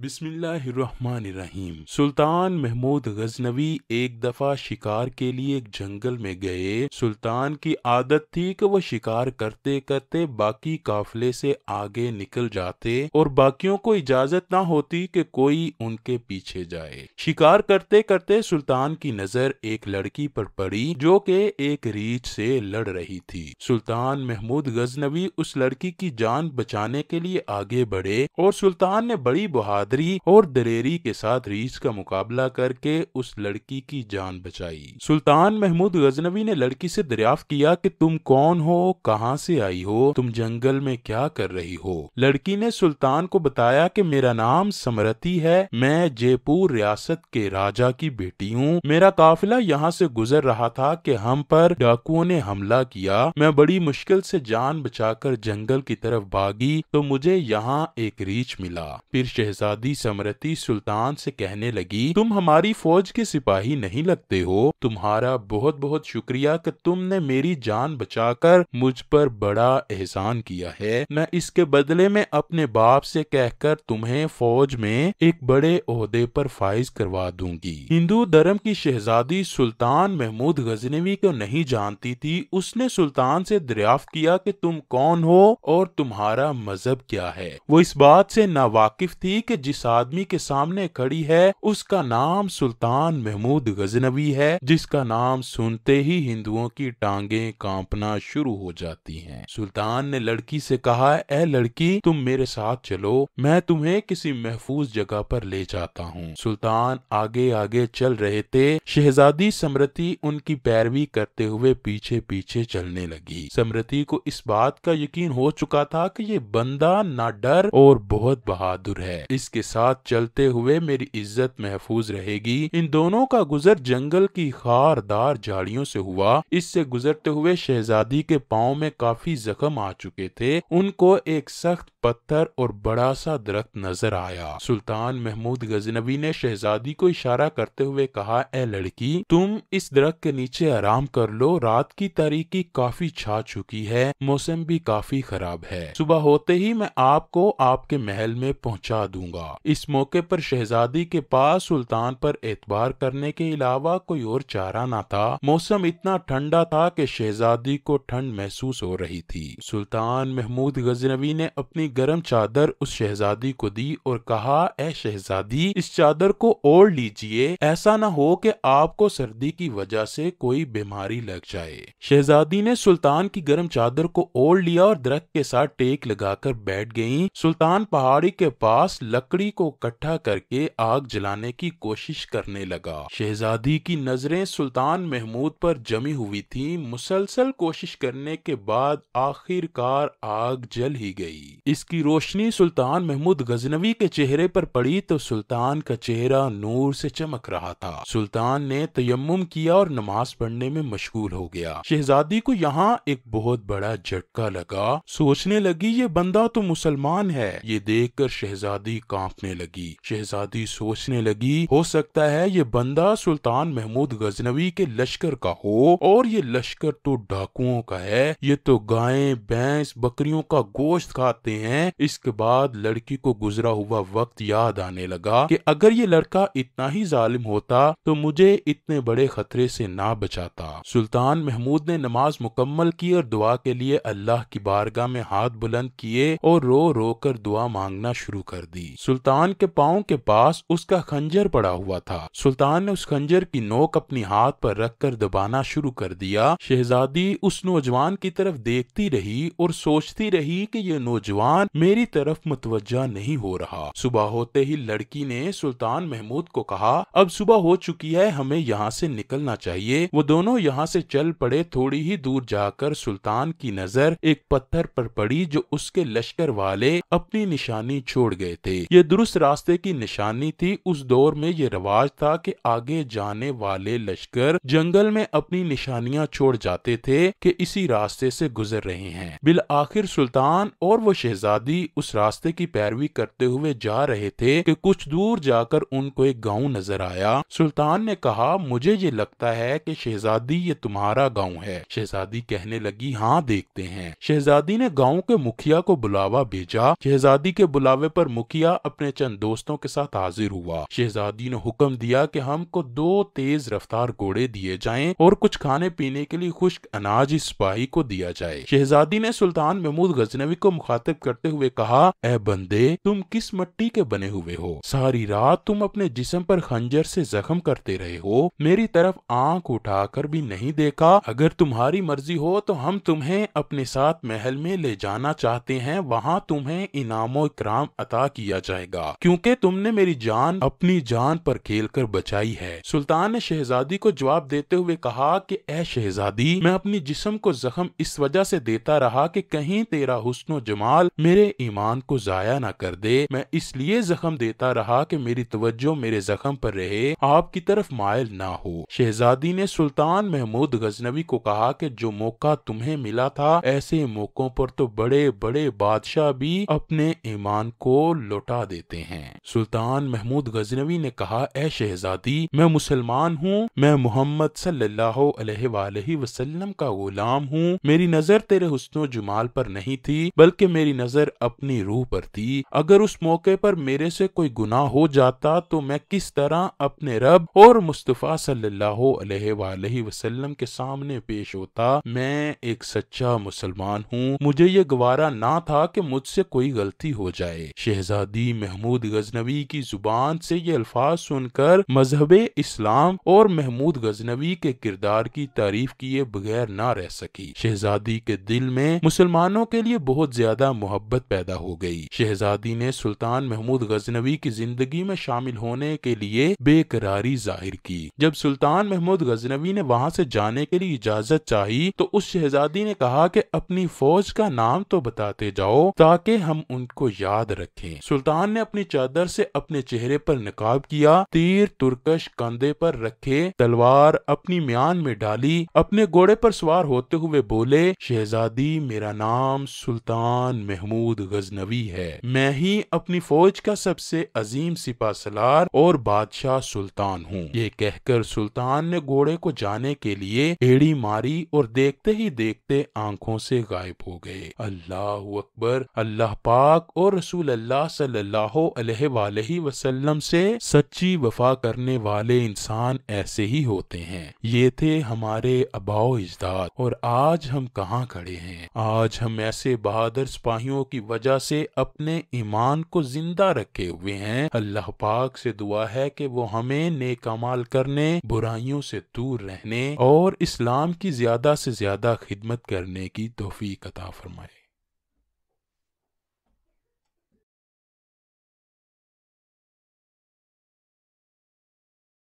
बिस्मिल्लाहिर्रहमानिर्रहीम सुल्तान महमूद गजनवी एक दफ़ा शिकार के लिए एक जंगल में गए सुल्तान की आदत थी कि वह शिकार करते करते बाकी काफले से आगे निकल जाते और बाकियों को इजाज़त ना होती कि कोई उनके पीछे जाए शिकार करते करते सुल्तान की नज़र एक लड़की पर पड़ी जो कि एक रीछ से लड़ रही थी सुल्तान महमूद गजनवी उस लड़की की जान बचाने के लिए आगे बढ़े और सुल्तान ने बड़ी बहादुर बहादुरी और दलेरी के साथ रीस का मुकाबला करके उस लड़की की जान बचाई सुल्तान महमूद गजनवी ने लड़की से दरियाफ्त किया कि तुम कौन हो कहाँ से आई हो तुम जंगल में क्या कर रही हो लड़की ने सुल्तान को बताया कि मेरा नाम समरती है मैं जयपुर रियासत के राजा की बेटी हूँ मेरा काफिला यहाँ से गुजर रहा था कि हम पर डाकुओं ने हमला किया मैं बड़ी मुश्किल से जान बचाकर जंगल की तरफ भागी तो मुझे यहाँ एक रीछ मिला फिर शहजाद दादी समृति सुल्तान से कहने लगी तुम हमारी फौज के सिपाही नहीं लगते हो तुम्हारा बहुत बहुत शुक्रिया कि तुमने मेरी जान बचाकर मुझ पर बड़ा एहसान किया है मैं इसके बदले में अपने बाप से कहकर तुम्हें फौज में एक बड़े ओहदे पर फाइज करवा दूंगी हिंदू धर्म की शहजादी सुल्तान महमूद गजनवी को नहीं जानती थी उसने सुल्तान से दरियाफ्त किया कि तुम कौन हो और तुम्हारा मजहब क्या है वो इस बात से नावाकिफ थी कि जिस आदमी के सामने खड़ी है उसका नाम सुल्तान महमूद गजनबी है जिसका नाम सुनते ही हिंदुओं की टांगे कांपना शुरू हो जाती हैं सुल्तान ने लड़की से कहा ए लड़की तुम मेरे साथ चलो मैं तुम्हें किसी महफूज जगह पर ले जाता हूँ सुल्तान आगे आगे चल रहे थे शहजादी समृति उनकी पैरवी करते हुए पीछे पीछे चलने लगी समृति को इस बात का यकीन हो चुका था कि ये बंदा ना डर और बहुत बहादुर है इसके के साथ चलते हुए मेरी इज्जत महफूज रहेगी इन दोनों का गुजर जंगल की खारदार झाड़ियों से हुआ इससे गुजरते हुए शहजादी के पाओ में काफी जख्म आ चुके थे उनको एक सख्त पत्थर और बड़ा सा दरख्त नजर आया सुल्तान महमूद गजनबी ने शहजादी को इशारा करते हुए कहा ए लड़की तुम इस दरख्त के नीचे आराम कर लो रात की तारीखी काफी छा चुकी है मौसम भी काफी खराब है सुबह होते ही मैं आपको आपके महल में पहुंचा दूंगा हुआ इस मौके पर शहजादी के पास सुल्तान पर एतबार करने के अलावा कोई और चारा ना था मौसम इतना ठंडा था कि शहजादी को ठंड महसूस हो रही थी सुल्तान महमूद गजनवी ने अपनी गर्म चादर उस शहजादी को दी और कहा ए शहजादी इस चादर को ओढ़ लीजिए ऐसा ना हो कि आपको सर्दी की वजह से कोई बीमारी लग जाए शहजादी ने सुल्तान की गर्म चादर को ओढ़ लिया और दरख्त के साथ टेक लगाकर बैठ गयी सुल्तान पहाड़ी के पास लक लकड़ी को इकट्ठा करके आग जलाने की कोशिश करने लगा शहजादी की नजरें सुल्तान महमूद पर जमी हुई थी मुसलसल कोशिश करने के बाद आखिरकार आग जल ही गई इसकी रोशनी सुल्तान महमूद गजनवी के चेहरे पर पड़ी तो सुल्तान का चेहरा नूर से चमक रहा था सुल्तान ने तयम किया और नमाज पढ़ने में मशगूल हो गया शहजादी को यहाँ एक बहुत बड़ा झटका लगा सोचने लगी ये बंदा तो मुसलमान है ये देखकर शहजादी का कांपने लगी शहजादी सोचने लगी हो सकता है ये बंदा सुल्तान महमूद गजनवी के लश्कर का हो और ये लश्कर तो डाकुओं का है ये तो गायें भैंस बकरियों का गोश्त खाते हैं इसके बाद लड़की को गुजरा हुआ वक्त याद आने लगा कि अगर ये लड़का इतना ही जालिम होता तो मुझे इतने बड़े खतरे से ना बचाता सुल्तान महमूद ने नमाज मुकम्मल की और दुआ के लिए अल्लाह की बारगाह में हाथ बुलंद किए और रो रो कर दुआ मांगना शुरू कर दी सुल्तान के पाओ के पास उसका खंजर पड़ा हुआ था सुल्तान ने उस खंजर की नोक अपनी हाथ पर रखकर दबाना शुरू कर दिया शहजादी उस नौजवान की तरफ देखती रही और सोचती रही कि ये नौजवान मेरी तरफ मुतवजा नहीं हो रहा सुबह होते ही लड़की ने सुल्तान महमूद को कहा अब सुबह हो चुकी है हमें यहाँ से निकलना चाहिए वो दोनों यहाँ से चल पड़े थोड़ी ही दूर जाकर सुल्तान की नजर एक पत्थर पर पड़ी जो उसके लश्कर वाले अपनी निशानी छोड़ गए थे ये ये दुरुस्त रास्ते की निशानी थी उस दौर में ये रिवाज था कि आगे जाने वाले लश्कर जंगल में अपनी निशानियां छोड़ जाते थे कि इसी रास्ते से गुजर रहे हैं बिल आखिर सुल्तान और वो शहजादी उस रास्ते की पैरवी करते हुए जा रहे थे कि कुछ दूर जाकर उनको एक गाँव नजर आया सुल्तान ने कहा मुझे ये लगता है कि शहजादी ये तुम्हारा गाँव है शहजादी कहने लगी हाँ देखते है शहजादी ने गाँव के मुखिया को बुलावा भेजा शहजादी के बुलावे पर मुखिया अपने चंद दोस्तों के साथ हाजिर हुआ शहजादी ने हुक्म दिया कि हमको दो तेज रफ्तार घोड़े दिए जाएं और कुछ खाने पीने के लिए खुश्क अनाज इस सिपाही को दिया जाए शहजादी ने सुल्तान महमूद गजनवी को मुखातिब करते हुए कहा ए बंदे तुम किस मट्टी के बने हुए हो सारी रात तुम अपने जिसम पर खंजर से जख्म करते रहे हो मेरी तरफ आंख उठाकर भी नहीं देखा अगर तुम्हारी मर्जी हो तो हम तुम्हें अपने साथ महल में ले जाना चाहते हैं वहाँ तुम्हें इनामो इकराम अता किया जाए जाएगा क्योंकि तुमने मेरी जान अपनी जान पर खेलकर बचाई है सुल्तान ने शहजादी को जवाब देते हुए कहा कि ए शहजादी मैं अपनी जिस्म को जख्म इस वजह से देता रहा कि कहीं तेरा हुस्न जमाल मेरे ईमान को जाया न कर दे मैं इसलिए जख्म देता रहा कि मेरी तवज्जो मेरे जख्म पर रहे आपकी तरफ मायल ना हो शहजादी ने सुल्तान महमूद गजनवी को कहा कि जो मौका तुम्हें मिला था ऐसे मौकों पर तो बड़े बड़े बादशाह भी अपने ईमान को लौटा देते हैं सुल्तान महमूद गजनवी ने कहा ए शहजादी मैं मुसलमान हूँ मैं मोहम्मद सल्लाम का गुलाम हूँ मेरी नजर तेरे हुसन जुमाल पर नहीं थी बल्कि मेरी नजर अपनी रूह पर थी अगर उस मौके पर मेरे से कोई गुनाह हो जाता तो मैं किस तरह अपने रब और मुस्तफ़ा सल्लाम के सामने पेश होता मैं एक सच्चा मुसलमान हूँ मुझे ये गवारा ना था कि मुझसे कोई गलती हो जाए शहजादी महमूद गजनवी की जुबान से ये अल्फाज सुनकर मजहब इस्लाम और महमूद गजनवी के किरदार की तारीफ किए बगैर ना रह सकी शहजादी के दिल में मुसलमानों के लिए बहुत ज्यादा मोहब्बत पैदा हो गई शहजादी ने सुल्तान महमूद गजनवी की जिंदगी में शामिल होने के लिए बेकरारी जाहिर की जब सुल्तान महमूद गजनवी ने वहाँ से जाने के लिए इजाजत चाही तो उस शहजादी ने कहा कि अपनी फौज का नाम तो बताते जाओ ताकि हम उनको याद रखें सुल्तान सुल्तान ने अपनी चादर से अपने चेहरे पर नकाब किया तीर तुर्कश कंधे पर रखे तलवार अपनी म्यान में डाली अपने घोड़े पर सवार होते हुए बोले शहजादी मेरा नाम सुल्तान महमूद गजनवी है मैं ही अपनी फौज का सबसे अजीम सिपा सलार और बादशाह सुल्तान हूँ ये कहकर सुल्तान ने घोड़े को जाने के लिए एड़ी मारी और देखते ही देखते आंखों से गायब हो गए अल्लाह अकबर अल्लाह पाक और रसूल अल्लाह सल्लाह वसल्लम से सच्ची वफा करने वाले इंसान ऐसे ही होते हैं ये थे हमारे अबाओ इजदाद और आज हम कहाँ खड़े हैं आज हम ऐसे बहादुर सिपाहियों की वजह से अपने ईमान को जिंदा रखे हुए हैं अल्लाह पाक से दुआ है कि वो हमें नेकमाल करने बुराइयों से दूर रहने और इस्लाम की ज्यादा से ज्यादा खिदमत करने की तोहफी कता फरमाए